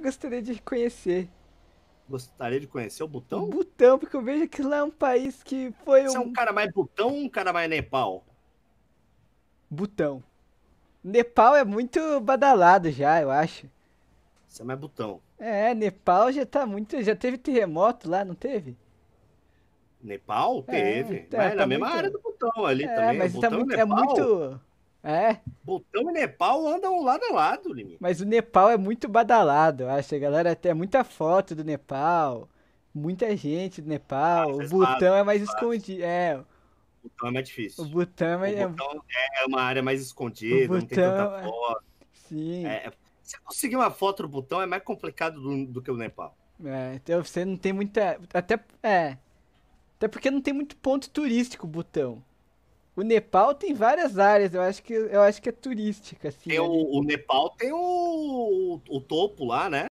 Gostaria de conhecer. Gostaria de conhecer o Butão? O Butão, porque eu vejo que lá é um país que foi Você é um... é um cara mais Butão ou um cara mais Nepal? Butão. Nepal é muito badalado já, eu acho. Você é mais Butão. É, Nepal já tá muito... Já teve terremoto lá, não teve? Nepal? É, teve. Tá, é, mas tá na tá mesma muito... área do Butão ali é, também. Mas o tá Butão tá muito, é Nepal. É muito... É. Butão e Nepal andam lado a lado, limite. Mas o Nepal é muito badalado, eu acho. A galera tem muita foto do Nepal, muita gente do Nepal. Ah, o Butão é mais faz. escondido. É. O Butão é mais difícil. O Butão, é... é... uma área mais escondida, Butão... não tem tanta é- foto. Sim. É, conseguir uma foto do Butão é mais complicado do, do que o Nepal. É, então você não tem muita. Até. É. Até porque não tem muito ponto turístico o Butão. O Nepal tem várias áreas, eu acho que, eu acho que é turística, assim. Tem né? o, o Nepal tem o, o topo lá, né?